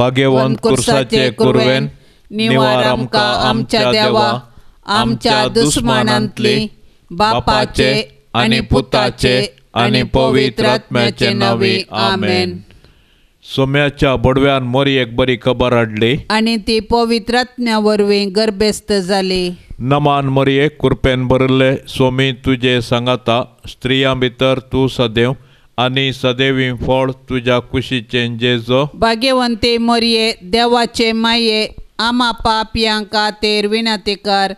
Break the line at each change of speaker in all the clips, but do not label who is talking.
भाग्यवंत कुरसाचे कुरवेन
निवार आमकां आमच्या देवा
आमच्या दुस्मानांतली बापाचे
आणि पुताचे आणि पवित्र आत्म्याचे नवी आमेन सोम्याच्या बडव्यान मोरी एक बरी खबर हाडली
आणि ती पवित्र वरवीं गर्भेस्त जाली
नमान मोरये कुरपेन भरले स्वामी तुझे सांगाता स्त्रियां भितर तू सदैव आणि सदैवी फळ तुझ्या कुशीचे जो
भाग्यवंते मोरये देवाचे माये आमा पापियांका तेर विनंती कर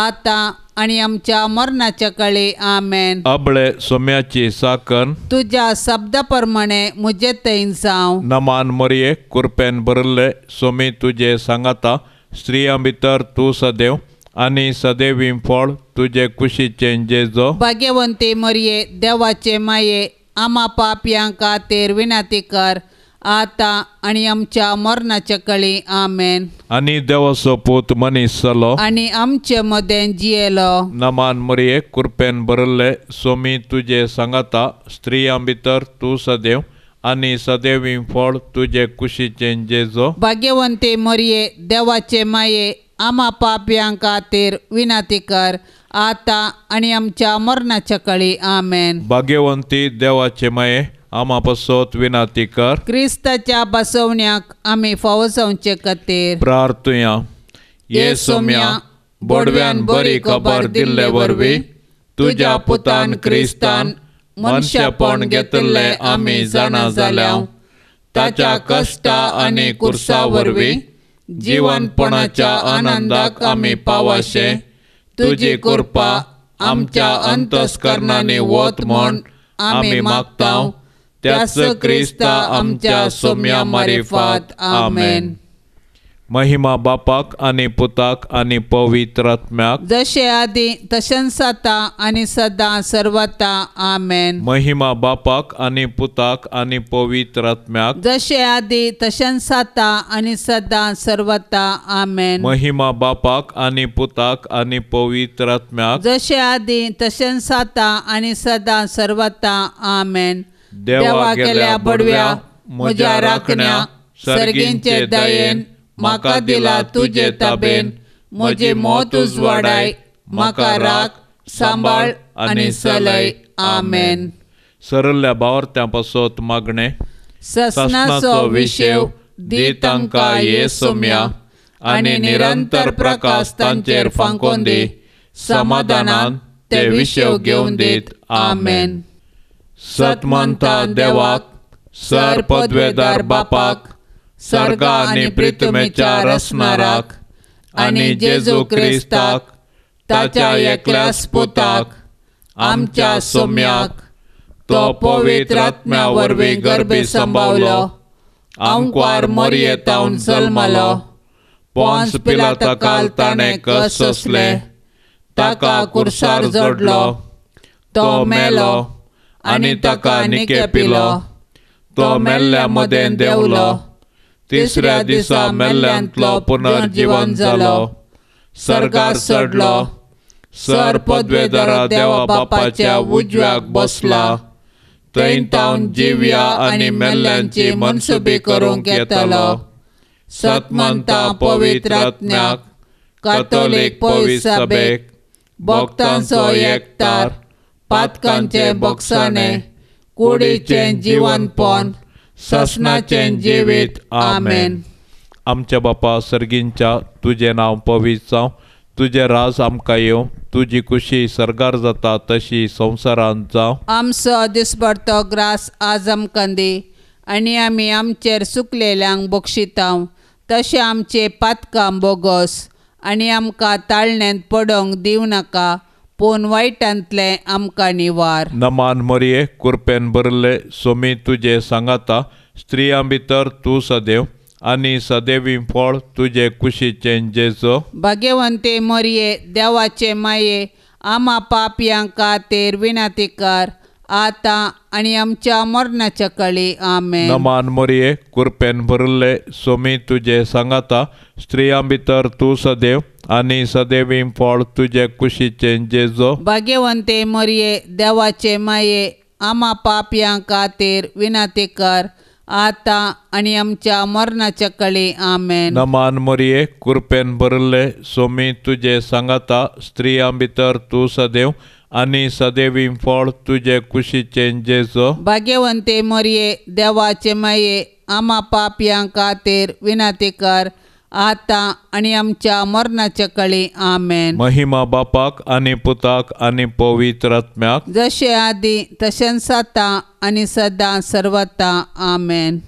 आता आणि आमच्या मरणाच्या कळे आमेन
अबळे सोम्याची साकन
तुझ्या प्रमाणे मुझे तैन साव
नमान मोरये कुरपेन भरले सोमी तुझे सांगाता स्त्रिया भितर तू सदैव आणि सदैवी फळ तुझे कुशीचे जो
भाग्यवंते मोरये देवाचे माये आमा पापयांका तेर विनाती कर आता आणि आमच्या मरणाचे कळी आमेन
आणि देवसो पूत मनीस जालो
आणि आमचे मदें जियेलो
नमान एक कृपेन बरले, सोमी तुझे सांगता स्त्रियां भितर तू सदैव आणि सदैवी फळ तुझे कुशीचे जेजो
भाग्यवंते मरिये देवाचे माये आमा पापयांका तेर विनंती कर आता आणि आमच्या मरणाच्या कळी आमेन
भाग्यवंती देवाचे मये आमा पसोत विनंती कर
क्रिस्ताच्या बसवण्याक आम्ही फवसवचे खातीर
प्रार्थुया
ये सोम्या
बोडव्यान बरी खबर दिल्ले वरवी तुझ्या पुतान क्रिस्तान मनशेपण घेतले आम्ही जाणा जाल्या ताच्या कष्टा आणि कुर्सा वरवीं जीवनपणाच्या आनंदाक आम्ही पावाशे तुझी कृपा आमच्या अंतस्करणाने वत म्हण आम्ही मागताव
त्याच क्रिस्ता आमच्या सोम्या मारिफात
आमेन
महिमा बापाक आणि पुताक आणि पवित्रात्म्याक
जशे आधी तशेंच साता आणि सदा सर्वता आमेन
महिमा बापाक आणि पुताक आणि पवित्रात्म्याक
जशे आधी तशेंच साता आणि सदा सर्वता आमेन
महिमा बापाक आणि पुताक आणि पवित्रात्म्याक
जशे आधी तशेंच साता आणि सदा सर्वता आमेन देवा गेल्या बडव्या मुजा राखण्या
सर्गींचे दयेन म्हाका दिला तुझे ताबेन म्हजे मौत उजवाडाय म्हाका राख
सांबाळ आनी सलय आमेन
सरल्या बावर त्यापासत मागणे ससनाचो विशेव
दी तांकां हे सोम्या आनी निरंतर प्रकाश तांचेर फांकोन दी समाधानान ते विशेव घेवन दीत आमेन सत्मंता देवाक सर पदवेदार बापाक स्वर्ग आणि पृथ्वीच्या रचना राख आणि जेजू क्रिस्ताक ताच्या एकल्या स्पुताक आमच्या सोम्याक तो पवित्र आत्म्या वरवी गर्बे सांबावलो आमकांर मोरयेतावन जल्मलो पोंस पिला तकाल ताणें कस सोसले ताका कुर्सार जोडलो तो मेलो आनी ताका निके पिलो तो मेल्ल्या मदें देवलो
तिसऱ्या दिसा मेल्ल्यांतलो पुनर्जीवन जालो सरकार सडलो
सर पदवेदारा देवा बापाच्या उजव्याक बसला थंय तावन जिव्या आनी मेल्ल्यांची मनसुबी करूंक येतलो सतमंता पवित्रात्म्याक कातोलीक पवी सभेक भक्तांचो एकठार पातकांचे बक्षणे कुडीचे जिवनपण ससनाचे जेवेत आमेन
आमच्या बापा सर्गींच्या तुझे नाव पवित्र तुझे राज आमकां येवं तुजी खुशी सरगार जाता तशी संवसारांत जावं
आमचो दिसभरतो ग्रास आज आमकां दी आनी आमी आमचेर सुकलेल्यांक बक्षितांव तशें आमचे पातकां बोगोस आनी आमकां ताळण्यांत पडोंक दिवं नाका पोन वायटांतले आमकां निवार
नमान मोरये कुरपेन बरले सोमी तुजे सांगाता स्त्रियां भितर तूं सदेव आनी सदैवी फळ तुजे कुशीचे जेजो
भाग्यवंते मोरये देवाचे माये आमा पापयांक खातीर विनातीकार कर आता आणि आमच्या मरणाच्या कळी आमे
नमान मोरये कुरपेन भरले सोमी तुजे सांगाता स्त्रियां भितर तूं सदैव आणि सदैव फोळ तुझे कुशीचे जो
भाग्यवंते मरिये देवाचे माये आमा पापयां कातेर विनाती कर आता आणि आमच्या मरणाच्या कळी आमेन
नमान मोरये कृपेन भरले सोमी तुझे सांगता स्त्रियां भितर तू सदैव आणि सदैवी फळ तुझे कुशीचे जो
भाग्यवंते मरिये देवाचे माये आमा पापयां कातेर विनाती कर आता आणि आमच्या मरणाच्या कळी आमेन
महिमा बापाक आणि पुताक आणि पवित्र आत्म्याक
जशे आदी तशेंच आता आणि सदा सर्वता आमेन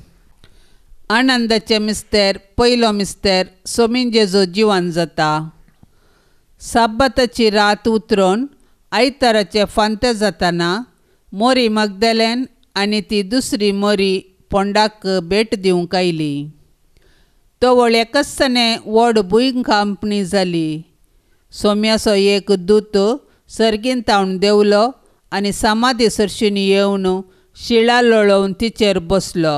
आनंदाचे मिस्तेर पहिलो मिस्तेर सोमीन जेजो जीवन जाता साबताची रात उतरून आयतराचे फांते जाताना मोरी मगदलेन आणि ती दुसरी मोरी पोंडाक भेट दिवंक आयली दोगोळे कसने व्हड बुईंग कंपनी झाली सोम्यासो एक दूत सर्गीन ताण देवलो आणि समाधी सरशीन येऊन शिळा लळवून तिचेर बसलो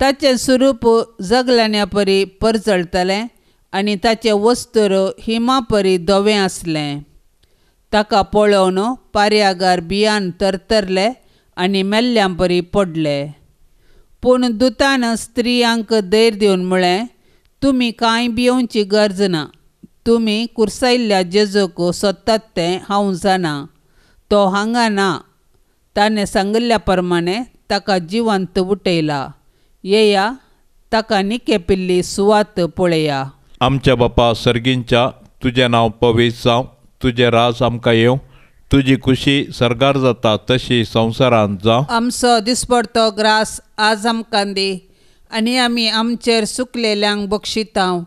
ताचें स्वरूप जगल्याने परी परचळतले आनी ताचे वस्तर हिमा परी धवें आसलें ताका पळोवन पार्यागार बियान तरतरले आणि मेल्ल्यां परी पडले पूण दुतान स्त्रियांक धैर्य देऊन म्हळें तुम्ही कांय भियोवची गरज ना तुम्ही कुर्सायिल्ल्या जेजूक सोदतात ते हांव जाणा तो हांगा ना ताणें सांगिल्ल्या प्रमाणे ताका जिवंत उठयला येया ताका निकेपिल्ली सुवात पळया
आमच्या बापा सर्गींच्या तुजें नांव पवेस जावं तुजें राज आमकां येवं तुझी खुशी सरकार जाता तशी संसारात जावं
आमचो दिसपडतो ग्रास आज आमकां दे आनी आमी आमचेर सुकलेल्यांक बक्षितांव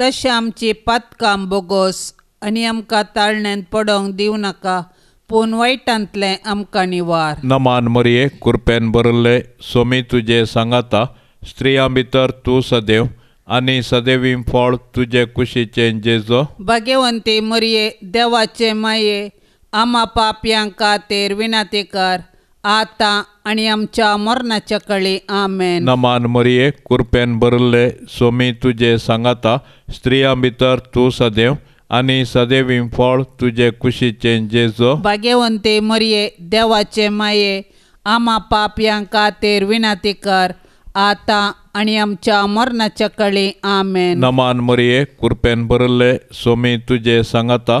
तशें आमची पातकाम बोगोस आनी आमकां ताळण्यांत पडोंक दिवं नाका पूण वायटांतलें आमकां निवार
नमान मरये कुरपेन बरले सोमी तुजे सांगाता स्त्रियां भितर तूं सदैव आनी सदैवी फळ तुजे कुशीचे जेजो
भाग्यवंती मरये देवाचे माये आमापा पाप्यांका तेर विनाते कर आता आणि आमच्या मरणाच्या कळी आमेन
नमान मरिये कुरपेन भरले सोमी तुझे सांगाता स्त्रिया भितर तू सदैव आणि सदैवी फळ तुझे चेंजे जेजो
भाग्यवंते मरिये देवाचे माये आमा पाप्यांका तेर विनाती कर आता आणि आमच्या मरणाच्या कळी आमेन
नमान मरिये कुरपेन भरले सोमी तुझे सांगाता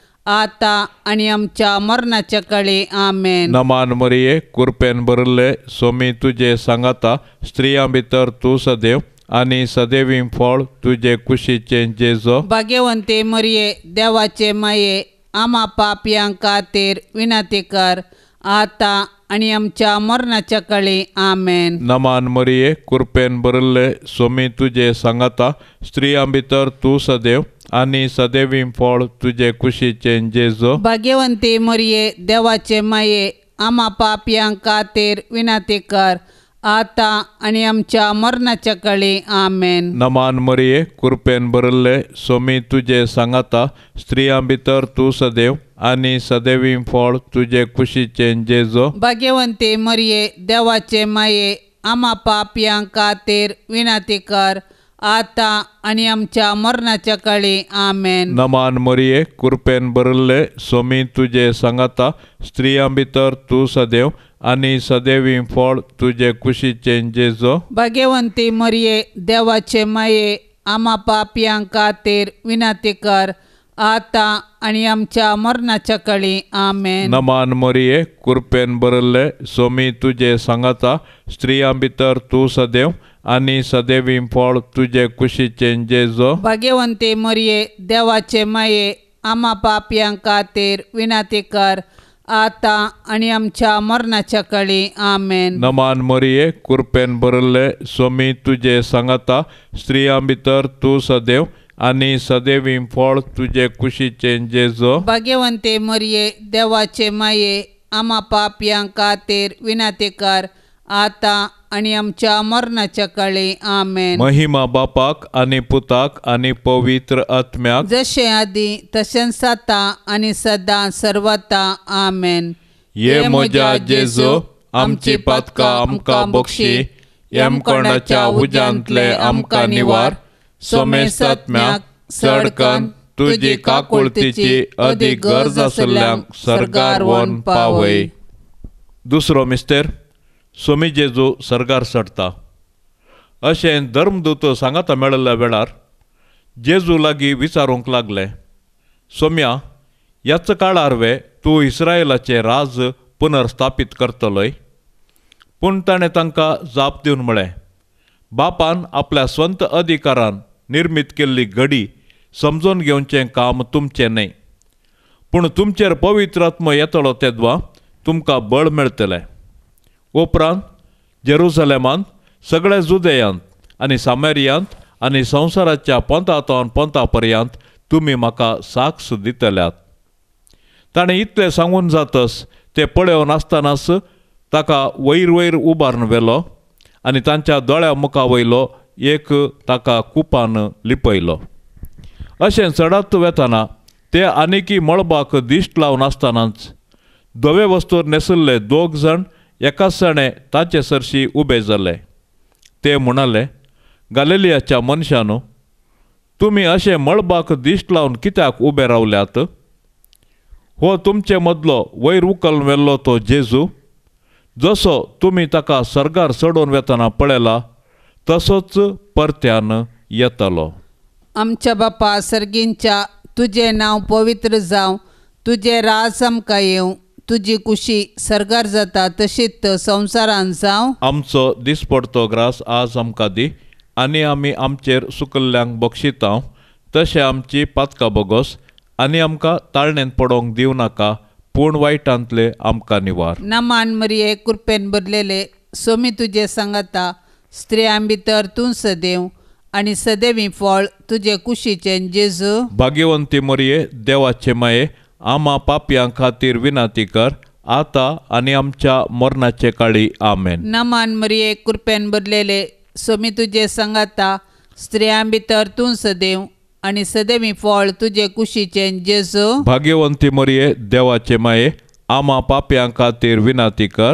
आता आणि आमच्या मरणाच्या काळी आमेन
नमान मरिये कृपेन भरले सोमी तुझे सांगाता स्त्रिया भीतर तू सदैव आणि सदैवी फळ तुझे कुशीचे जेजो
भाग्यवंते मरिये देवाचे माये आमा पापयांक खातीर विनती कर आता आणि आमच्या मरणाच्या काळी आमेन
नमान मरिये कृपेन भरले सोमी तुझे सांगता स्त्रिया भितर तू सदैव आणि सदैवी फळ तुझे खुशीचे जेजो
भाग्यवंते मरिये देवाचे माये आमा पाप कातेर तेर विनाते कर आता आणि आमच्या मरणाच्या कळे आमेन
नमान मरिये कृपेन भरले सोमी तुझे सांगता स्त्रियां भितर तू सदैव आणि सदैवी फळ तुझे खुशीचे जेजो
भाग्यवंते मरिये देवाचे माये आमा पाप कातेर तेर विनाते कर आता आणि आमच्या मरणाच्या काळी आमेन
नमान मरिये कृपेन बरल्ले स्वामी तुझे सांगता स्त्रिया भितर तू सदैव आणि सदैवी फळ तुझे कुशीचे जेजो
भाग्यवंती मरिये देवाचे माये आमा पापियां कातेर विनंती कर आता आणि आमच्या मरणाच्या कळी आमेन
नमान मोरिये कुरपेन बरल्ले सोमी तुझे सांगता स्त्रियां भितर तू सदैव आणि सदैवी फळ तुझे चेंजे जो
भाग्यवंते मोरिये देवाचे माये आमा पापयां कातेर विनाती कर आता आणि आमच्या मरणाच्या कळी आमेन
नमान मोरिये कुरपेन बरल्ले सोमी तुझे सांगता स्त्रियां भितर तू सदैव आणि सदैव इंफळ तुझे चेंजे जेजो
भाग्यवंते मरिये देवाचे माये आमा पाप कातेर विनातेकार आता आणि आमच्या मरणाच्या काळी आमेन महिमा
बापाक आणि पुताक आणि पवित्र आत्म्याक
जशे आदी तशेंच साता आणि सदा सर्वता आमेन ये म्हज्या जेजो
आमची पातका आमका बक्षी एम कोणाच्या हुजांतले आमकां निवार समेसज्ञाक सडकन तुझी काकुळतीची अधिक
गरज असल्या सरकार वन पावय दुसरो मिस्टर सोमी जेजू सरकार सडता अशें धर्मदूत सांगता मेळिल्ल्या वेळार जेजू लागीं विचारूंक लागले सोम्या याच काळार वे तूं इस्रायलाचे राज पुनर्स्थापीत करतलोय पूण ताणें तांकां जाप दिवन म्हळें बापान आपल्या स्वंत अधिकारान निर्मीत केल्ली घडी समजून घेवचें काम तुमचें न्हय पूण तुमचेर पवित्र आत्म येतलो तेद्वा तुमकां बळ मेळटलें उपरांत जेरुसलेमांत सगळ्या जुदेयांत आनी सामेरियांत आनी संवसाराच्या पंतातोन पंथा पर्यंत तुमी म्हाका साक्ष दितल्यात ताणें इतलें सांगून जातस ते पळेवन आसतनाच ताका वयर वयर उबारून व्हेलो आनी तांच्या दोळ्या मुखा वयलो एक ताका कुपान लिपयलो अशें चढत वेतना ते आनिकी मळबाक दिश्ट आसतनाच धवे वस्तूर नेसल्ले दोग जण एकाच सणे ताचे सरशी उबे जाले ते म्हणाले गालेलियाच्या मनशानू तुम्ही असे मळबाक दिश्ट लावून कित्याक उभे रावल्यात हो तुमचे मदलो वयर उकल व्हेल्लो तो जेजू जसो तुम्ही ताका सरगार चडोवन वेतना पळयला तसोच परत्यान येतलो
आमच्या बापा सर्गींच्या तुझे नाव पवित्र जाव तुझे राज आमकां येवं तुजी कुशी सरगार जाता तशीच संवसारान जावं
आमचो दिसपडतो ग्रास आज आमकां दी आनी आमी आमचेर सुकल्ल्यांक बक्षिता तशें आमची पातकां बोगोस आनी आमकां ताळणेन पडोंक दिवं नाका पूण वायटांतले आमकां निवार
नमान मरये कृपेन भरलेले सोमी तुजे सांगता तर तू सदैव आणि सदैवी फळ तुझे कुशीचे जेजू
भाग्यवंती मरिये देवाचे मये आमा पाप्या खातीर विनाती कर आता आणि आमच्या मरणाचे काळी आमेन
नमान मरिये कृपेन भरलेले सोमी तुझे सांगाता तर तू सदैव आणि सदैवी फळ तुझे कुशीचे जेजू
भाग्यवंती मरिये देवाचे मये आमा पापयां खातीर विनाती कर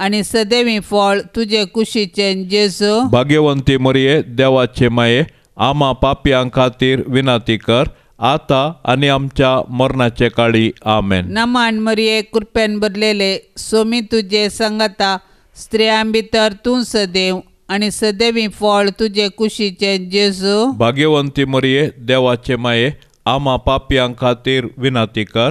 आणि सदैवी फळ तुझे कुशीचे जेसो
भाग्यवंती मरिये देवाचे माये आमा पापयां खातीर विनाती कर आता आणि आमच्या मरणाचे काळी आमेन
नमान मरिये कृपेन बदलेले सोमी तुझे संगता स्त्रियां भितर तू सदैव आणि सदैवी फळ तुझे कुशीचे जेसो
भाग्यवंती मरिये देवाचे माये आमा पापयां खातीर विनाती कर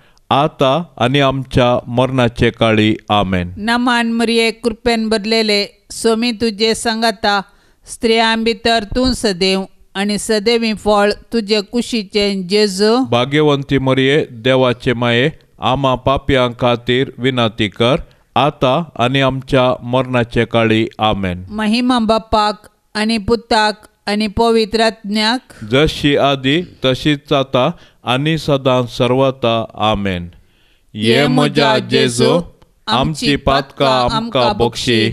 आता आणि आमच्या मरणाचे काळी आमेन
नमान मुरिये कृपेन बदलेले सोमी तुझे सांगाता स्त्रिया भितर तू सदैव आणि सदैवी फळ तुझे कुशीचे जेज
भाग्यवंती मरिये देवाचे माये आमा पापयां खातीर विनंती कर आता आणि आमच्या मरणाचे काळी आमेन
महिमा बाप्पाक आणि पुताक आणि पवित्रज्ञाक
जशी आधी तशीच आता आणि सदा सर्वता आमेन ये म्हज्या जेजो आमची
आमका आमका बक्षी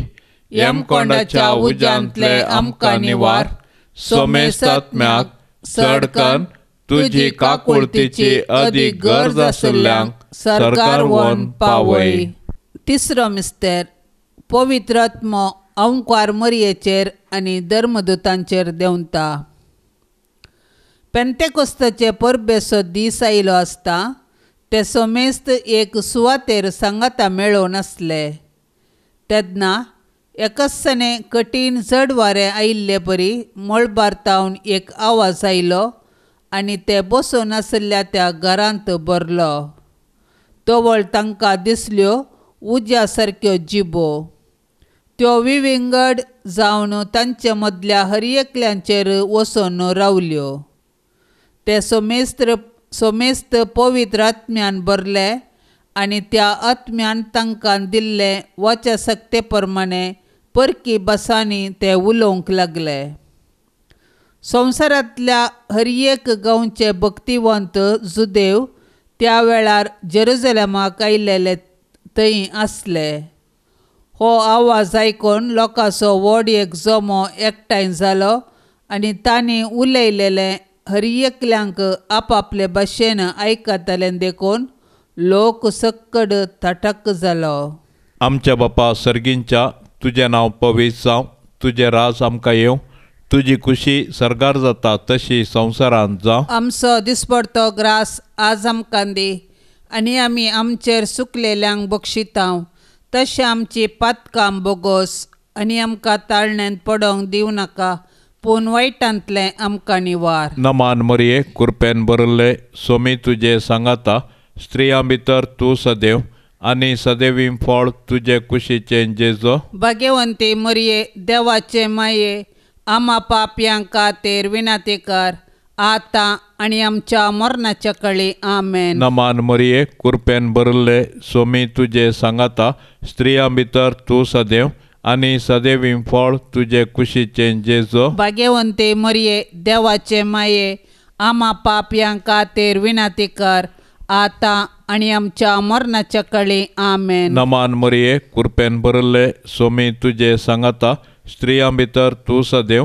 कोणाच्या उजांतले आमका निवार सोमेसात्म्याक सडकन तुझी काकुळतीची
अधिक गरज आशिल्ल्यांक
सरकार वन पावय
तिसरो मिस्तर पवित्रात्मा ओंकार मरियेचेर आनी धर्मदुतांचेर देंवता पेंतेकोस्ताचे परबेसो दीस आयलो आसता ते समेस्त एक सुवातेर सांगाता मेळो नसले तेदना एकसने कठीण चड वारें आयिल्ले परी तावन एक आवाज आयलो आनी ते बसून आसल्या त्या घरांत भरलो दोवळ तांकां दिसल्यो उज्या सारक्यो जिबो त्यो विविंगड जावन तांचे मदल्या हर एकल्यांचेर रावल्यो ते सोमेस्त्र सोमेस्त पवित्र आत्म्यान भरले आनी त्या आत्म्यान तांकां दिल्ले वाच्या सक्ते प्रमाणे परकी बसांनी ते उलोवंक लागले संवसारांतल्या हर एक गांवचे भक्तिवंत जुदेव त्या वेळार जेरुजलेमाक आयलेले थंय आसले हो आवाज आयकून लोकांचो व्हड जमो एकठांय जालो आनी तांणी उलयलेलें हरी एकल्यांक आपापले भाशेन आयकतालें देखून लोक सक्कड थाटक जालो
आमच्या बापा सर्गींच्या तुजें नांव पवीस जावं तुजे राज आमकां येवं तुजी खुशी सरगार जाता तशी संवसारांत जावं
आमचो दिसपडतो ग्रास आज आमकां दी आनी आमी आमचेर सुकलेल्यांक बक्षितांव तशें आमची पातकाम बोगोस आनी आमकां ताळण्यान पडोंक दिवं नाका पूण वायटांतले आमकां निवार
नमान मरिये कुरपेन बरले सोमी तुजे सांगाता स्त्रियां भितर तूं सदैव आनी सदैवी फळ तुजे कुशीचे जेजो
भाग्यवंती मरिये देवाचे माये आमा पापियां खातीर विनातेकार आता आणि आमच्या मरणाच्या कळी आमेन
नमान मरिये कुरपेन बरले सोमी तुझे सांगाता स्त्रिया भितर तू सदैव आणि सदैव फळ तुझे कुशीचे जेजो
भाग्यवंते मरिये देवाचे माये आमा पाप यांका विनाती कर आता आणि आमच्या मरणाच्या कळी आमेन
नमान मरिये कुरपेन बरले सोमी तुझे सांगाता स्त्रिया भितर तू सदैव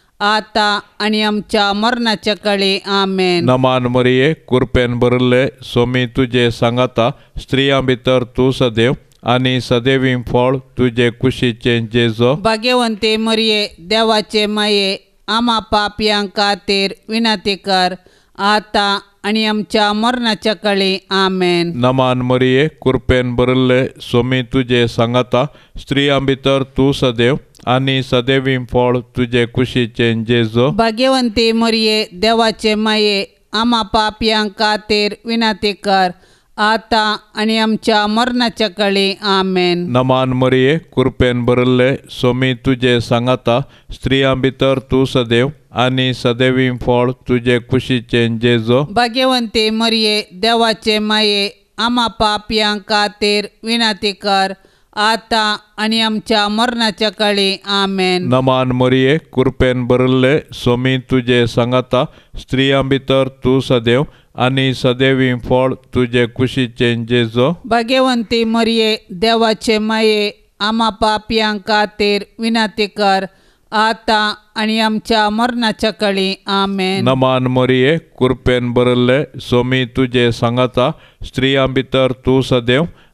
आता आणि आमच्या मरणाच्या काळी आमेन
नमान मरिये कुरपेन बरले सोमी तुझे सांगाता स्त्रिया भितर तू सदैव आणि सदैवी फळ तुझे कुशीचे जेजो
भाग्यवंते मरिये देवाचे माये आमा पाप खातीर विनती कर आता आणि आमच्या मरणाच्या काळी आमेन
नमान मरिये कुरपेन बरले सोमी तुझे सांगाता स्त्रिया भितर तू सदैव आणि सदैवी फळ तुझे खुशीचे जेजो
भाग्यवंती मोरये देवाचे माये आमा पापयांक कातेर विनाती कर आता आणि आमच्या मरणाच्या कळी आमेन
नमान मरिये कृपेन भरले सोमी तुझे सांगाता स्त्रियां भितर तू सदैव आणि सदैवी फळ तुझे खुशीचे जेजो
भाग्यवंती मरिये देवाचे माये आमा पापयांक कातेर विनाती कर आता आणि आमच्या मरणाच्या काळी आमेन
नमान मरिये कृपेन बरले स्वामी तुझे सांगता स्त्रिया भितर तू सदैव आणि सदैवी फळ तुझे चेंजे जो
भाग्यवंती मरिये देवाचे माये आमा पापया कातेर विनंती कर आता आणि आमच्या मरणाच्या कळी आमेन
नमान मरिये कृपेन बरले स्वामी तुझे सांगता स्त्रिया भितर तू सदैव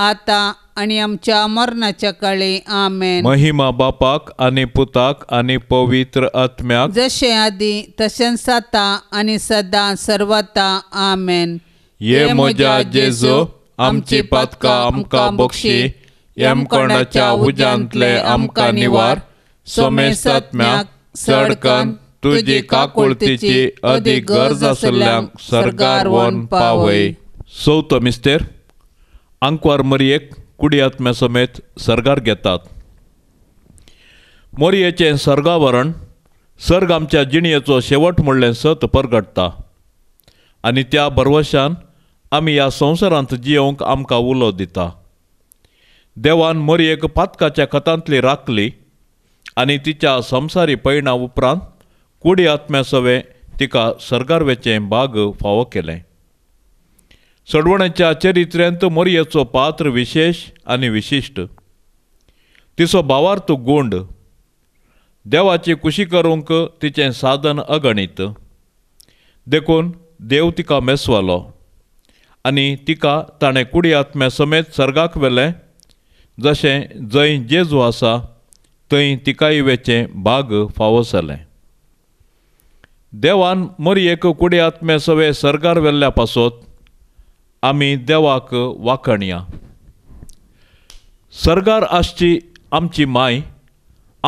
आता आणि आमच्या मरणाच्या काळी आमेन महिमा
बापाक आणि पुताक आणि पवित्र आत्म्या
जशे आधी तशेंच साता आणि सदा सर्वता आमेन ये म्हज्या
जेजो आमची पातका आमका बक्षी कोणाच्या हुजांतले आमका निवार सोमेसात्म्याक सडकन
तुजी काकुळतीची अधिक गरज असल्या सरकार वन पावय चवथो मिस्टेर अंकवार मरयेक आत्म्या समेत सर्गार घेतात मोरयेचें सर्गावरण सर्ग आमच्या जिणयेचो शेवट म्हणलें सत परगटता आणि त्या भरवशान आम्ही या संवसारांत जियेवंक आमकां उलो दिता देवान मोरयेक पातकाच्या खतांतली राखली आणि तिच्या संसारी पैणा उपरांत कुडी आत्म्या सवे तिका सर्गारवेचें भाग फावो केलें चडवण्याच्या चरित्र्यांत मोरयेचो पात्र विशेष आणि विशिष्ट तिचो भावार्थ गोंड देवाची कुशी करूंक तिचे साधन अगणित देखून देव तिका मेसवालो आणि तिका ताणें कुडी आत्म्या समेत सर्गाक वेले जशें जंय जेजू आसा थंय तिकाय वेचे भाग फावो जालें देवान मरयेक कुडी आत्म्या सवे सर्गार व्हेल्ल्या पासत आम्ही देवाक वाकणया सरगार आसची आमची माय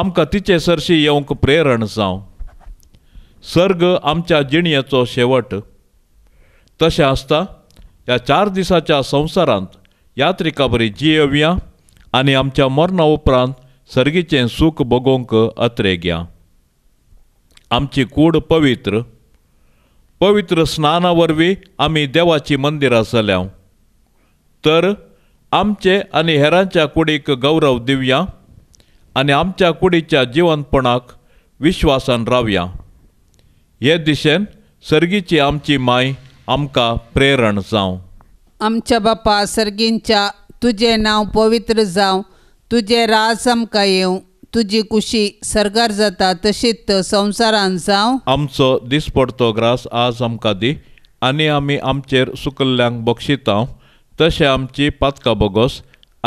आमकां तिचे सरशी येवंक प्रेरण जावं सर्ग आमच्या जिणयेचो शेवट तशें आसता ह्या चार दिसाच्या संवसारांत यात्रिका बरी जियेवया आनी आमच्या मरणा उपरांत सर्गीचें सूख भोगोवंक अत्रे घेया आमची कूड पवित्र पवित्र स्नाना आम्ही आमी मंदिर असल्या तर आमचे आणि हेरांच्या कुडीक गौरव दिवया आणि आमच्या कुडीच्या जीवनपणाक विश्वासान रावया हे दिशेन सर्गीची आमची माय आमकां प्रेरण जावं
आमच्या बापा सर्गींच्या तुझे नाव पवित्र जावं तुझे राज आमकां येवं तुजी कुशी सरगार जाता तशीत संवसारान जावं
आमचो दिसपडतो ग्रास आज आमकां दी आनी आमी आमचेर सुकल्ल्यांक बक्षितांव तशें आमची पातका बोगोस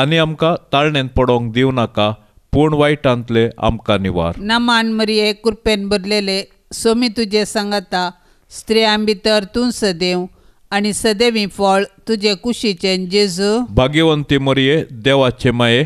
आनी आमकां ताळणेन पडोंक दिवं नाका पूण वायटांतले आमकां निवार
मरी मरिये कृपेन भरलेले सोमी तुजे सांगाता स्त्रियां भितर तूं सदेव आणि सदैवी फळ तुजे कुशीचे जेजू
भाग्यवंती मरिये देवाचे माये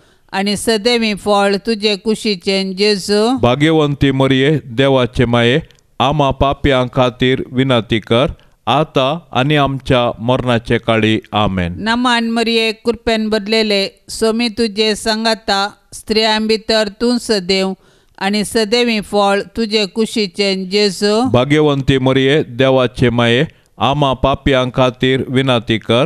आणि सदैवी फळ तुझे कुशीचे जेजू
भाग्यवंती मरिये देवाचे माये आमा पाप्यां खातीर विनंती कर आता आणि आमच्या मरणाचे काळी आमेन
नमान मरिये कृपेन बदलेले सोमी तुझे सांगाता स्त्रियां भितर तू सदेव आणि सदैवी फळ तुझे कुशीचे जेजू
भाग्यवंती मरिये देवाचे माये आमा पापयां खातीर विनंती कर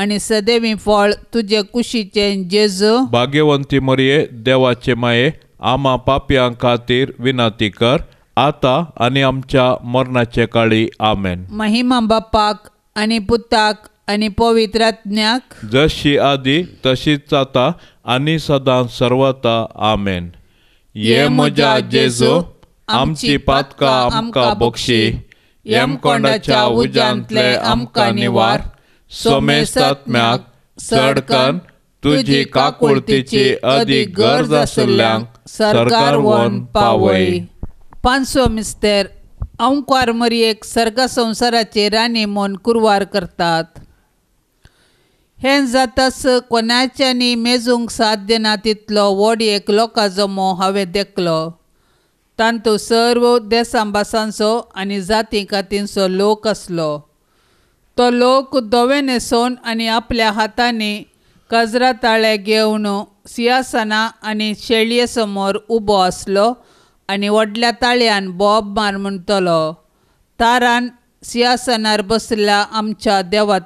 आणि सदैवी फळ तुझे कुशीचे जेज
भाग्यवंती मरिये देवाचे माये आमा पापयां खातीर विनंती कर आता आणि आमच्या मरणाचे काळी आमेन
महिमा बाप्पाक आणि पुताक आणि पवित्रात्म्याक
जशी आदी तशीच जाता आणि सदां सर्वता आमेन ये म्हज्या जेजो आमची पातका आमकां
बक्षी कोणाच्या उज्यांतले आमकां निवार समेसत्म्याक सडकन तुझी काकुळतीची अधिक
गरज आसल्यांक सरकार वन पावय
पांचसो मिस्तेर अंकार एक सर्ग संवसाराचे राणी म्हूण कुरवार करतात हे जातस कोणाच्यानी मेजूंक साध्य ना तितलो व्हड एक लोकाचो जमो हांवें देखलो तांतू सर्व देसांबासांचो आनी जाती कातींचो लोक आसलो तो लोक दोवे न्हेसोवन आनी आपल्या हातांनी कजरा ताळे घेवन सिंहासना आनी शेळये समोर उबो आसलो आनी व्हडल्या ताळ्यान बॉब मार म्हणतलो तारान सिंहासनार बसल्या आमच्या देवा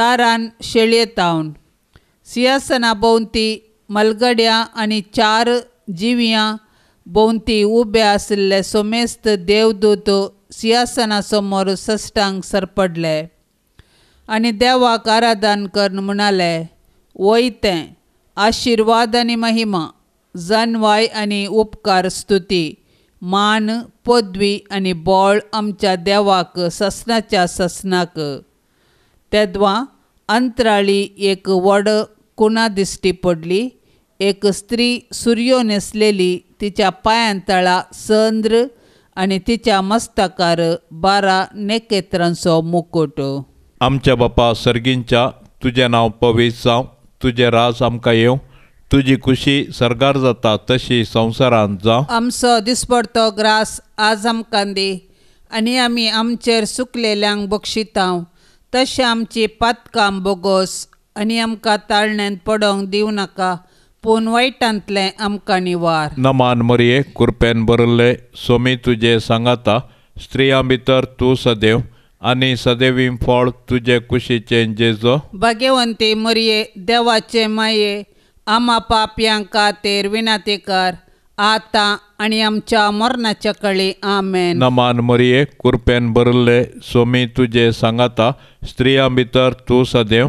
तारान शेळये तावन सिंहासना भोंवती मलगड्या आनी चार जिवया भोंवती उबे आसले सोमेस्त देवदूत सिंहासनासमोर सष्टांग सरपडले आणि देवाक आराधन करून म्हणाले वैते आशिर्वाद आणि महिमा जनवाय आणि उपकार स्तुती मान पदवी आणि बळ आमच्या देवाक ससनाच्या ससनाक तेद्वा अंतराळी एक वड कुणा दिश्टी पडली एक स्त्री सूर्यो नेसलेली तिच्या पायांतळा संद्र आणि तिच्या मस्तकार बारा नेकेत्रांचो मुकुट
आमच्या बापा सर्गींच्या तुझे नाव पवीत जावं तुझे राज आमकां येव तुझी खुशी सरगार जाता तशी संसारात जावं
आमचो दिसपडतो ग्रास आज आमकां दी आणि आम्ही आमचेर सुकलेल्यांक बक्षितां तशें आमची पातकाम बोगोस आनी आमकां ताळण्यांत पडोंक दिवं नाका पूण वैटांतले आमकां निवार
नमान मरिये कुरपेन बरले सोमी तुजे सांगाता स्त्रिया भितर तूं सदैव आनी सदैवी फळ तुजे कुशीचे जेजो
भाग्यवंती मरिये देवाचे माये आमा पाप्यां का विनाती कर आतां आनी आमच्या मरणाच्या कळी आमेन
नमान मरिये कुरपेन बरले सोमी तुजे सांगाता स्त्रिया भितर तूं सदैव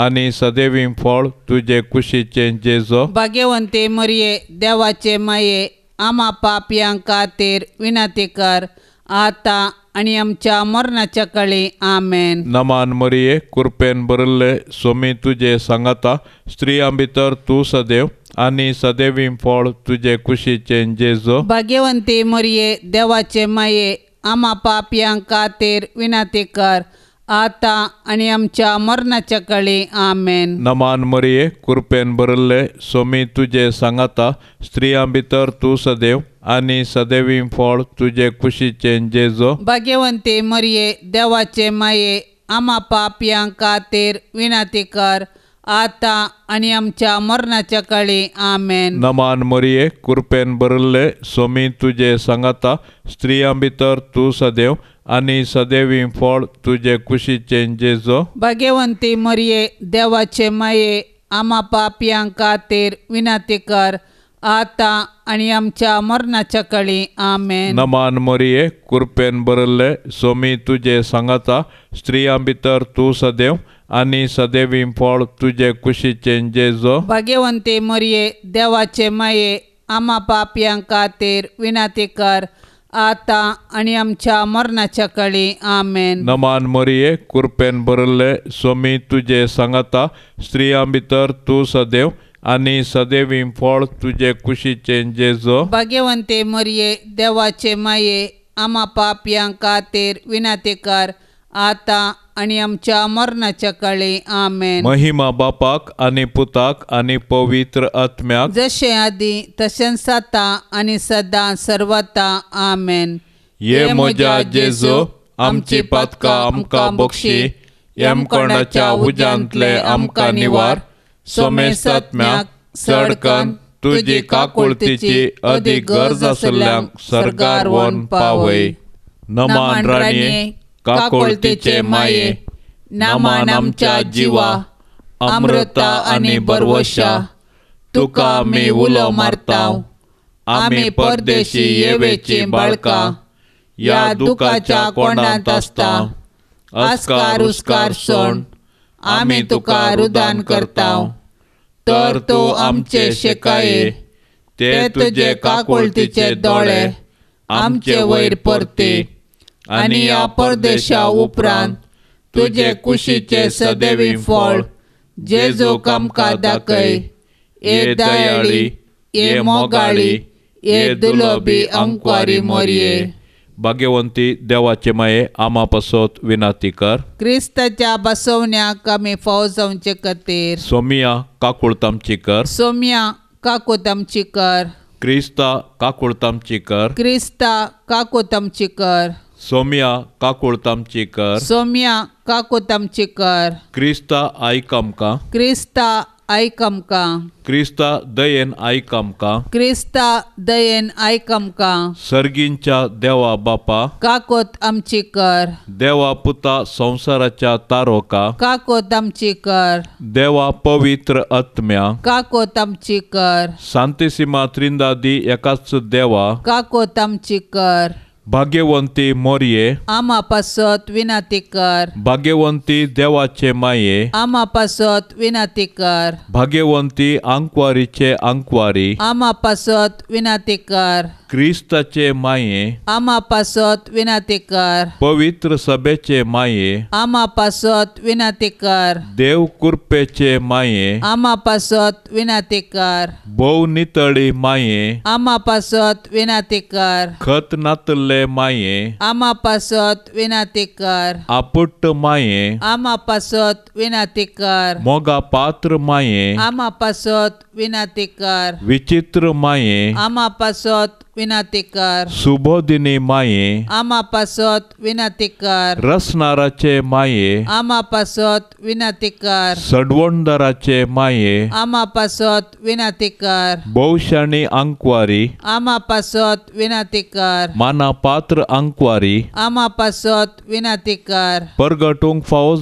आणि सदैवी फळ तुझे कुशीचे जेजो
भाग्यवंते मरिये देवाचे माये आमा पाप कातेर विनंती कर आता आणि आमच्या मरणाच्या कळी आमेन
नमान मरिये कृपेन बरले सोमी तुझे सांगता स्त्री भितर तू सदैव आणि सदैवी फळ तुझे कुशीचे जेजो
भाग्यवंते मरिये देवाचे माये आमा पाप कातेर विनंती कर आता आणि आमच्या मरणाच्या काळी आमेन
नमान मरिये कृपेन भरले सोमी तुझे सांगाता स्त्रिया भीतर तू सदैव आणि सदैवी फळ तुझे खुशीचे जेजो
भाग्यवंती मरिये देवाचे माये आमा पापयांका तेर विनाती कर आता आणि आमच्या मरणाच्या काळी आमेन
नमान मरिये कृपेन बरल्ले स्वामी तुझे सांगता स्त्रिया भितर तू सदैव आणि सदैवी फळ तुझे कुशीचे जेजो
भाग्यवंती मरिये देवाचे माये आमा पापियां कातेर विनाती कर आता आणि आमच्या मरणाच्या कळी आमेन
नमान मोरिये कृपेन बरल्ले सोमी तुझे सांगता स्त्रियां भितर तू सदैव आणि सदैवी फळ तुझे चेंजे जो
भाग्यवंते मोरिये देवाचे माये आमा पापयां कातेर विनाती कर आता आणि आमच्या अमरनाच्या कळी आमेन
नमान मोरिये कृपेन बरल्ले सोमी तुझे सांगता स्त्रियां भितर तू सदैव आणि सदैव फळ तुझे चेंजे जो
भाग्यवंते मरिये देवाचे माये आमा पाप कातेर विनातेकार आता आणि आमच्या मरणाच्या काळी आमेन महिमा
बापाक आणि पुताक आणि पवित्र आत्म्याक
जशे आदी तशेंच साता आणि सदा सर्वता आमेन ये म्हज्या
जेजो आमची पातका आमका बक्षी कोणाच्या हुजांतले आमका निवार म्या सडकन तुझी
तिची अधिक गरज असल्या सरकार वन पावय
नमान काकुळ तिचे माये
नामान आमच्या
जिवा अमृता आणि बरवशा तुका मी उलो मारताव आम्ही परदेशी येवेची बाळका या दुखाच्या कोणात असता अस्कार उस्कार सण आम्ही तुका रुदान करता तर तू आमचे शेकाये ते तुझे काकुळतीचे दोळे आमचे वयर परते आणि या परदेशा उपरांत तुझे कुशीचे सदैवी फळ जेजू कामका दाखय
ए दयाळी
ए मोगाळी ए दुलोबी अंकवारी मोरये
भाग्यवंती देवाचे माये आमा पसोत विनाती कर
क्रिस्ताच्या बसवण्याक आमी फाव जावचे खातीर
सोमिया काकुळ तामची कर
सोमिया काको तामची कर
क्रिस्ता काकुळ तामची कर
क्रिस्ता काको तामची कर
सोमिया काकुळ तामची कर
सोमिया काको तामची कर
क्रिस्ता आयक का
क्रिस्ता दयेन
క్రీస్త का
क्रिस्ता दयेन దయన్ का
सर्गींच्या देवा बापा
काकोत आमची कर
देवा पुता संसाराच्या तारोका
काकोत आमची कर
देवा पवित्र आत्म्या
काकोत आमची कर
शांतिसीमा त्रिंदादी एकाच देवा
काकोत आमची कर
भाग्यवंती मोरये
आमापासत विनाती कर
भाग्यवंती देवाचे माये
आमापासत विनाती कर
भाग्यवंती अंकवारीचे अंकवारी
आमापासत विनाती कर
क्रिस्ताचे माये
आमा पासोत कर
पवित्र सभेचे माये
आमा पासत कर
देव कृपेचे माये
पासत विनाती कर
नितळी माये
आमा पासत कर
खत नातले माये
आमा पासत कर
आपुट माये
आमा पासत कर
मोगा पात्र माये
आमा पासत कर
विचित्र माये
पासत विनंती कर
सुबोधिनी माये
आमापासत विनंती कर
रसनाराचे माये
आमा विनंती कर
सडवणदाराचे माये
आमा विनंती कर
बहुशाणी अंकवारी
आमा विनंती कर
माना पात्र अंकवारी
आमापासत विनंती कर
परगटोंग फाओ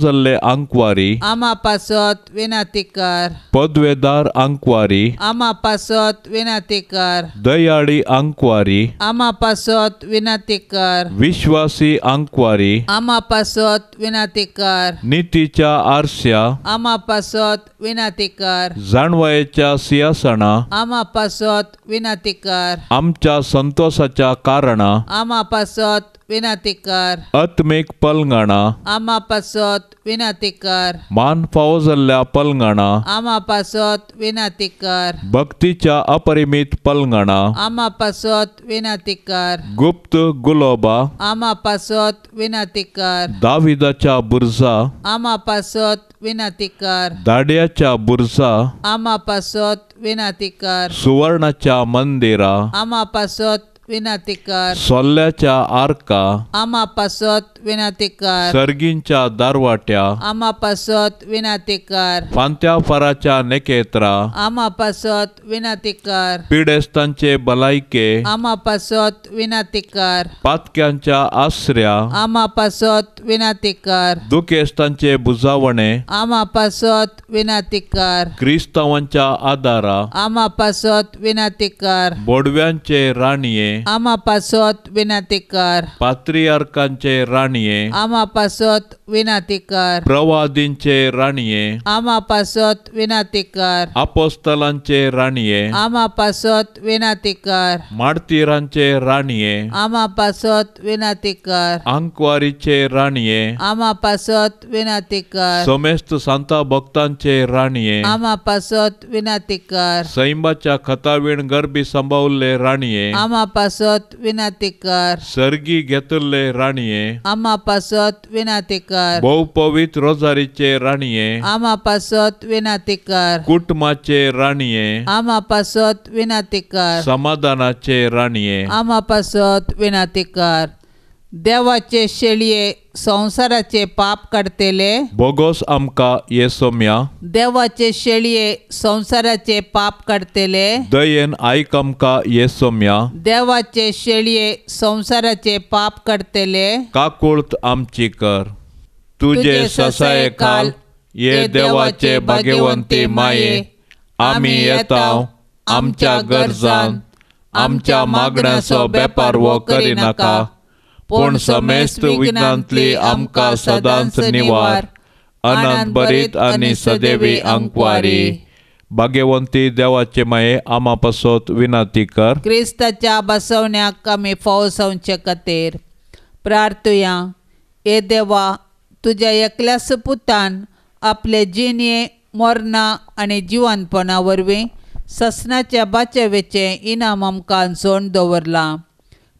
अंकवारी
आमापासत विनंती कर
पदवेदार अंकवारी
आमापासत विनंती कर
दयाळी अंक अंकवारी
आम्हापास विनातीकर
विश्वासी अंक्वारी
आम्हापास विनातीकर
नितीच्या आरश्या
आम्हापास विनातिकार
जाणवायेच्या सियासना
आम्हापास विनातिकार
आमच्या संतोषाच्या कारणा
आम्हापास विनातीकार
आत्मिक पलंगणा
पासोत विनातिकार
मान फाव झालंगणा
आमा पासोत विनातिकार
भक्ती भक्तीच्या अपरिमित पलंगणा
पासोत विनातिकार
गुप्त गुलोबा
आमा पासोत विनातिकार
दावीदा चा बुरसा
पासोत विनातिकार
धाड्या चा बुरसा
पासोत विनातिकार
सुवर्णा सुवर्णाच्या मंदिरा
आमा पासोत विनातीकर
सोल्ल्याच्या आर्का
आम पास विनंती कर
सर्गींच्या दारवाट्या
आमापासत विनंती कर
फांत्या फराच्या नेकेत्रा
आमापासत विनातिकार कर
पिडेस्तांचे भलायके
आमापासत विनातिकार कर
पातक्यांच्या आश्रया
आमापासत विनंती कर
दुखेस्तांचे बुजावणे
आमापासत विनंती कर
क्रिस्तावांच्या आदारा
आमापासत विनंती कर
बोडव्यांचे
आमा पासत विनंती कर
पात्रियार्कांचे राणी రాణియే
ఆమె పసొత్ వినతికర్
ప్రవాదించే రాణియే
ఆమె పసొత్ వినతికర్
అపోస్తలంచే రాణియే
ఆమె పసొత్ వినతికర్
माडतीरांचे राणिये
आमा पासत विनती
अंकवारीचे राणिये
आमा पासत विनती कर
सोमेस्त संता भक्तांचे राणिये
आमा पासत विनती कर
सैंबाच्या खताविण गर्भी सांबावले राणिये
आमा पासत विनती कर
सर्गी घेतले राणिये
आमापासत विनातीकार बहु
पवित्र रोजारीचे राणीये
पासत विनातीकार
कुटुंबाचे राणीये
आम्हापासत विनातीकार
समाधानाचे राणीये
आम्हापासत विनातीकार देवाचे शेळये संसाराचे पाप करतेले
बोगोस आमका ये सोम्या
देवाचे शेळये संसाराचे पाप करतेले
दयेन आयक आमका ये सोम्या
देवाचे शेळये संसाराचे पाप करतेले
काकुळत आमची कर तुझे ससाय काल ये
देवाचे भाग्यवंती माये आम्ही येता आमच्या गरजान आमच्या मागण्याचा बेपार व करिनाका पूण समेस्त विघ्नांतली आमका सदांच निवार अनंत बरीत आणि
सदेवी अंकवारी भाग्यवंती देवाचे माये आमा पसोत विनंती कर
क्रिस्ताच्या बसवण्याक कमी फवसवचे खातीर प्रार्थुया हे देवा तुज्या एकल्या सुपुतान आपले जिणये मोरना आणि जिवनपणा वरवीं ससनाच्या बाचेवेचें इनाम आमकां सोण दवरलां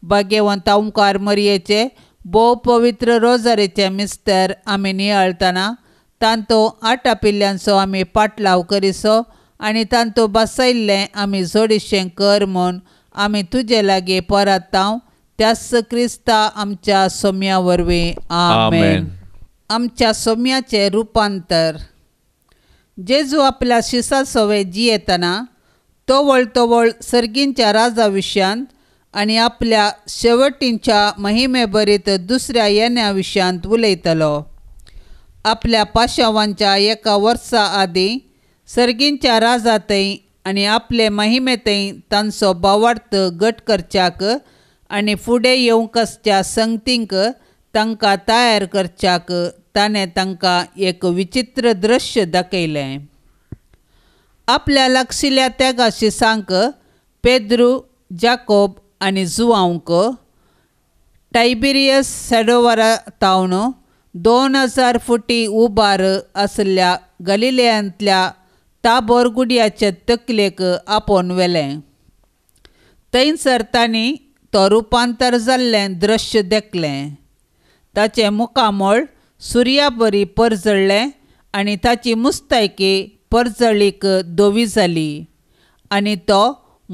भाग्यवंत ओंकार मरियेचे भोव पवित्र रोजारेचे मिस्तर आमी नियाळतना तांतो आटा पिल्ल्यांचो आमी पाटलाव करीसो आनी तांतो बासयल्लें आम्ही जोडीशे कर म्हूण आमी तुजे लागीं परातांव त्यास क्रिस्ता आमच्या सोम्या आमेन आमच्या सोम्याचें रुपांतर जेजू आपल्या शिसा तो जियेतना तो वळ सर्गींच्या राजा विशयांत आणि आपल्या शेवटींच्या महिमेबरीत दुसऱ्या येण्या विषयांत उलयतलो आपल्या पाशावांच्या एका वर्सा आदीं सर्गींच्या राजातही आणि आपले महिमेतही तांचो बावार्थ गट करच्याक आणि फुडे येऊकसच्या संगतींक तांकां तयार करच्याक ताणें तांकां एक विचित्र दृश्य दाखयलें आपल्या लक्षिल्ल्या तेगाशी सांक पेद्रू जाकोब आणि टायबिरियस सॅडोवारा दोन हजार फुटी उबार असल्या गलिलेयांतल्या ताबोरगुडयाचे तकलेक आपोवन वेले थंयसर तांणी तो रुपांतर जाल्लें दृश्य देखलें ताचें मुखामळ सुर्या बरी परजळ्ळें आनी ताची मुस्तायकी परजळीक धोवी जाली आनी तो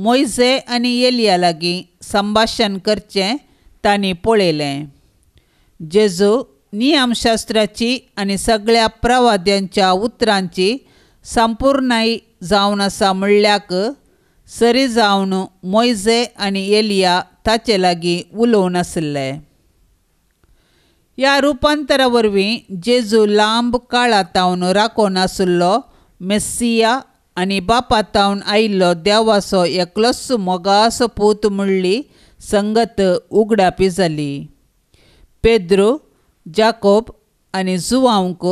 मोयझे आनी येलिया लागीं संभाशण करचें तांणी पळयलें जेजू नियमशास्त्राची आनी सगळ्या प्रवाद्यांच्या उतरांची संपूर्ण जावन आसा म्हणल्याक सरी जावन मोयझे आनी एलिया ताचे लागीं उलोवन आसले ह्या रुपांतरा वरवीं जेजू लांब काळातावन राखो नासुल्लो मेस्सिया आणि बापा तावन आयिल्लो देवाचो एकलोच मोगास पूत म्हणली संगत उगडापी झाली पेद्रू जाकोब आणि जुवांक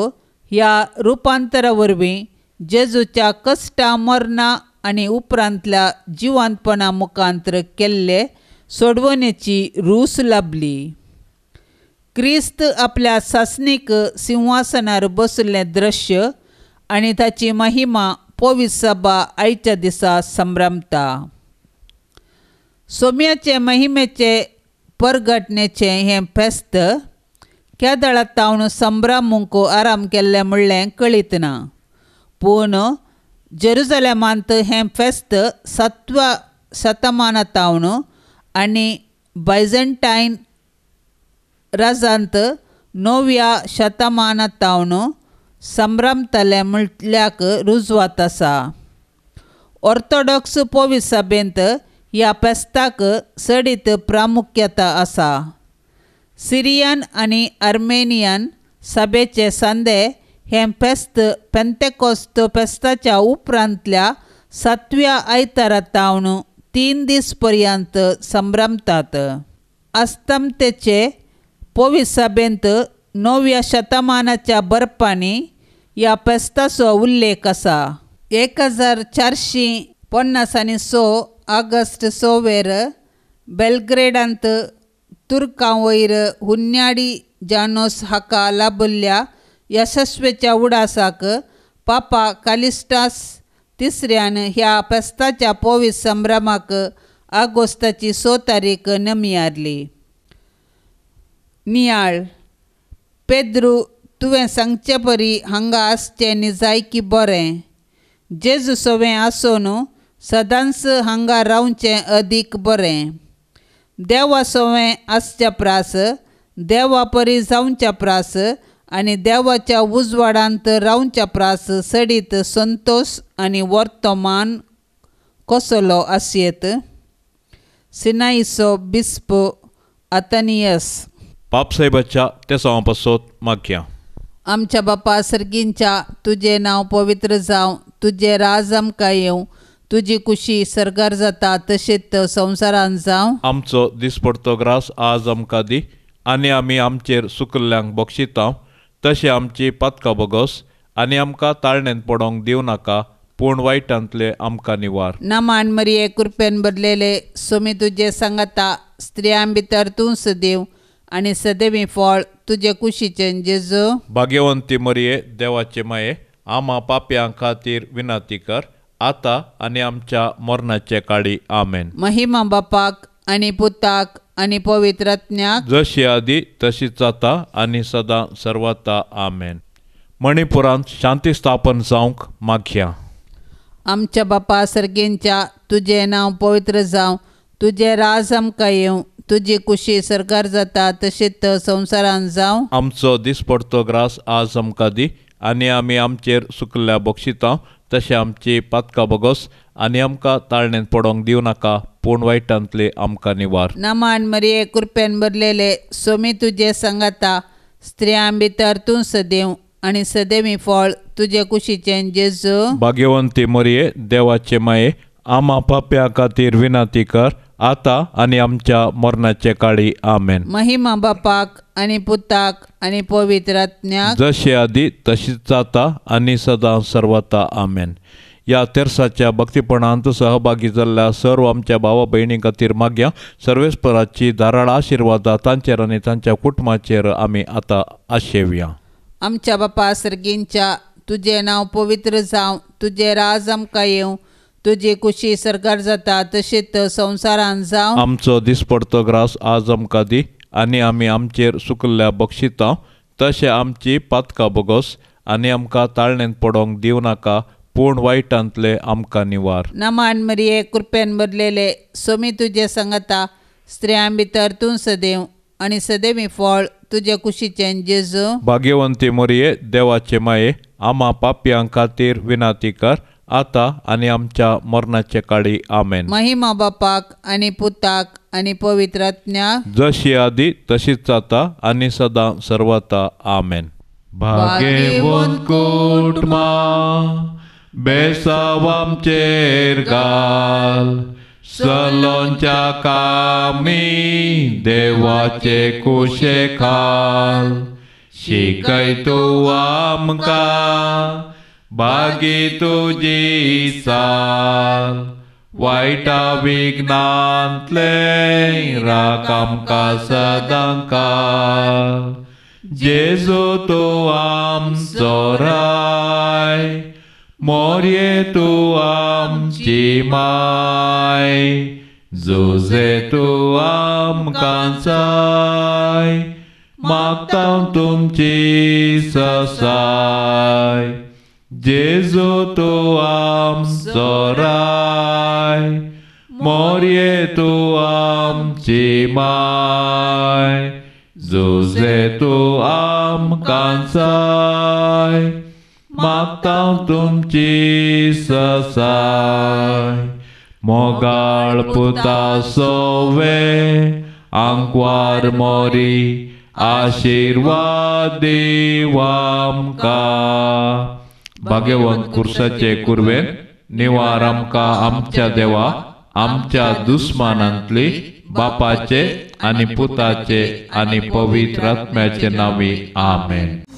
ह्या रुपांतरा वरवीं जेजूच्या कश्टा मरना आणि उपरांतल्या जिवांतपणा मुखांतर केल्ले सोडवणेची रूस लाभली क्रिस्त आपल्या सासनीक सिंहासनार बसले दृश्य आणि ताची महिमा सभा आईच्या दिसा संभ्रमता सोम्याचे महिमेचे परगटणेचे हे फेस्त केदळा तावन संभ्रामुंक आराम केल्ले म्हणले कळीत ना पूण जेरुजलेमांत हे फेस्त सत्व शतमाना तावन आनी बैजंटायन राजांत नव्या शतमाना संभ्रमतले म्हटल्याक रुजवात आसा ऑर्थोडॉक्स पोवी सभेंत ह्या पेस्ताक सडीत प्रामुख्यता आसा सिरियन आनी आर्मेनियन सभेचे सांदे हे पेस्त पेंतेकोस्त पेस्ताच्या उपरांतल्या सातव्या आयतारा तावन तीन दीस पर्यंत संभ्रमतात अस्तमतेचे पोवी सभेंत नव्या शतमानाच्या बर्पांनी या पेस्ताचो उल्लेख आसा एक हजार चारशी पन्नास आनी स ऑगस्ट सोवेर बेलग्रेडांत तुर्का वयर हुन्याडी जानोस हाका लाबल्ल्या यशस्वेच्या उडासाक पापा कालिस्टास तिसऱ्यान ह्या पेस्ताच्या पोवीस संभ्रमाक आगोस्ताची सो तारीख नमियारली नियाळ पेद्रू तुवें सांगचे परी हांगा आसचें जाय की बरें आसूं न्हू सदांच हांगा रावचें अदीक बरें देवा सोवें आसच्या प्रास देवा परी जावच्या प्रास आनी देवाच्या उजवाडांत रावच्या प्रास सडीत संतोष आनी वर्तमान कसलो आसयेत सिनाईसो बिस्प अतनियस
पापसाहेबाच्या त्या सवांपासून मागया
आमच्या बापा सर्गींच्या तुझे नाव पवित्र जावं तुझे राज आमकां येवं तुजी कुशी सरगार जाता तशेंच संवसारान जावं
आमचो दिसपडतो ग्रास आज आमकां दी आनी आमी आमचेर सुकल्ल्यांक बक्षिता तशें आमची पातका बगस आनी आमकां ताळणेन पडोंक दिवं नाका पूण वायटांतले आमकां निवार
ना मान मरिये कृपेन बदलेले सोमी तुजे सांगता स्त्रियां भितर तूं सदेव आणि सदैवी फळ तुझे कुशीचे जेजू
भाग्यवंती मरिये देवाचे माये आमा पाप्यां खातीर विनंती कर आता आणि आमच्या मरणाचे काळी आमेन
महिमा बापाक आणि पुताक आणि पवित्रज्ञा
जशी आदी तशी जाता आणि सदा सर्वता आमेन मणिपुरांत शांती स्थापन जावंक माख्या
आमच्या बापा सर्गेंच्या तुझे नाव पवित्र जावं तुझे राज आमकां येवं तुझे कुशी सरकार जाता तसे तर संवसारान जावं
आमचो पडतो ग्रास आज आमकां दी आनी आमी आमचेर सुकल्या बक्षितां तसे आमची पातका बगोस आनी आमकां ताळणेन पडोंक दिवं नाका पूण वायटांतले आमकां निवार
नमान मरिये कृपेन भरलेले सोमी तुझे सांगाता स्त्रियां भितर तूं सदैव आणि सदैवी फळ तुजे कुशीचे जेजू
भाग्यवंती मरिये देवाचे माये आमा पाप्या खातीर विनाती कर आता आणि आमच्या मरणाचे काळी आमेन
महिमा बापाक आणि पुताक आणि ज्ञा जसे
आधी तशीच जाता आणि सदा सर्वता आमेन या तेरसाच्या भक्तीपणांत सहभागी झाल्या सर्व आमच्या भावा भयणी खातीर माग्या सर्वेस्पराची धाराळ आशिर्वादा तांचेर आनी तांच्या कुटुंबाचेर आम्ही आता आशेव्या
आमच्या बापा सर्गींच्या तुझे नाव पवित्र जावं तुझे राज आमकां येवं तुझे कुशी सरकार जाता तशेंच संवसारान जावं
आमचो दिसपडतो ग्रास आज आमकां दी आनी आमी आमचेर सुकल्ल्या बक्षितां तशें आमची पातका बगोस आनी आमकां ताळणेन पडोंक दिवं नाका पूण वायटांतले आमकां निवार
नमान मरिये कृपेन भरलेले सोमी तुजे सांगता स्त्रियां भितर तूं सदैव आनी सदैवी फळ तुजे कुशीचें जेजू
भाग्यवंती मोरये देवाचे माये आमा पापयां खातीर विनाती कर आता आणि आमच्या मरणाचे काळी आमेन
महिमा बापाक आणि पुताक आणि पवित्रात्म्या
जशी आधी तशीच आता आणि सदा सर्वता आमेन भागे कोटमा गाल सलोंच्या कामी देवाचे कुशे खाल तू आमका Begitu jisal Vaita vignan tle rakam kasadangkal
Jesu
tuam sorai Morye tuam chimai Duse tuam kansai Mak tam tum chi sa sai Jezo tu am sorai, morie tu am cimai, zuze to am kansai, matam tum cisasai, mogal puta sove, angkwar mori, ashirwadi wamka. भगवान कुर्साचे कुर्वे निवार आमकां आमच्या देवा आमच्या दुस्मानांतली बापाचे आणि पुताचे आणि पवित्र आत्म्याचे नावी आमेन